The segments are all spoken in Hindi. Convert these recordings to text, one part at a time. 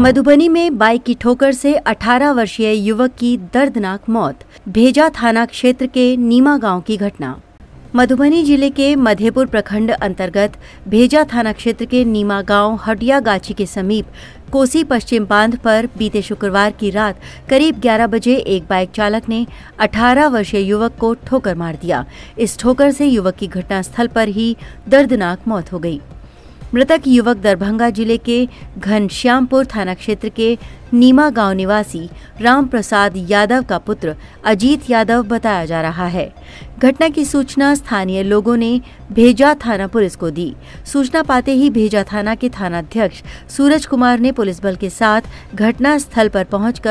मधुबनी में बाइक की ठोकर से 18 वर्षीय युवक की दर्दनाक मौत भेजा थाना क्षेत्र के नीमा गांव की घटना मधुबनी जिले के मधेपुर प्रखंड अंतर्गत भेजा थाना क्षेत्र के नीमा गांव हटिया गाछी के समीप कोसी पश्चिम बांध पर बीते शुक्रवार की रात करीब 11 बजे एक बाइक चालक ने 18 वर्षीय युवक को ठोकर मार दिया इस ठोकर से युवक की घटनास्थल पर ही दर्दनाक मौत हो गई मृतक युवक दरभंगा जिले के घनश्यामपुर थाना क्षेत्र के नीमा गांव निवासी राम प्रसाद यादव का पुत्र अजीत यादव बताया जा रहा है घटना की सूचना स्थानीय लोगों ने भेजा थाना पुलिस को दी सूचना पाते ही भेजा थाना के थानाध्यक्ष सूरज कुमार ने पुलिस बल के साथ घटना स्थल पर पहुँच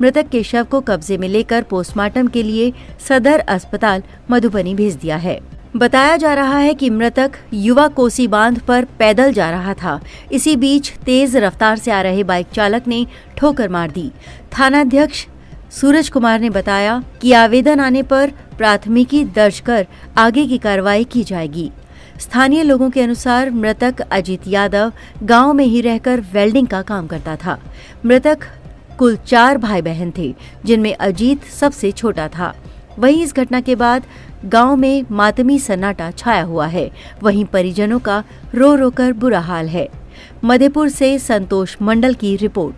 मृतक के शव को कब्जे में लेकर पोस्टमार्टम के लिए सदर अस्पताल मधुबनी भेज दिया है बताया जा रहा है कि मृतक युवा कोसी बांध पर पैदल जा रहा था इसी बीच तेज रफ्तार से आ रहे बाइक चालक ने ठोकर मार दी थानाध्यक्ष सूरज कुमार ने बताया कि आवेदन आने पर प्राथमिकी दर्ज कर आगे की कार्रवाई की जाएगी स्थानीय लोगों के अनुसार मृतक अजीत यादव गांव में ही रहकर वेल्डिंग का काम करता था मृतक कुल चार भाई बहन थे जिनमें अजीत सबसे छोटा था वहीं इस घटना के बाद गांव में मातमी सन्नाटा छाया हुआ है वहीं परिजनों का रो रो कर बुरा हाल है मधेपुर से संतोष मंडल की रिपोर्ट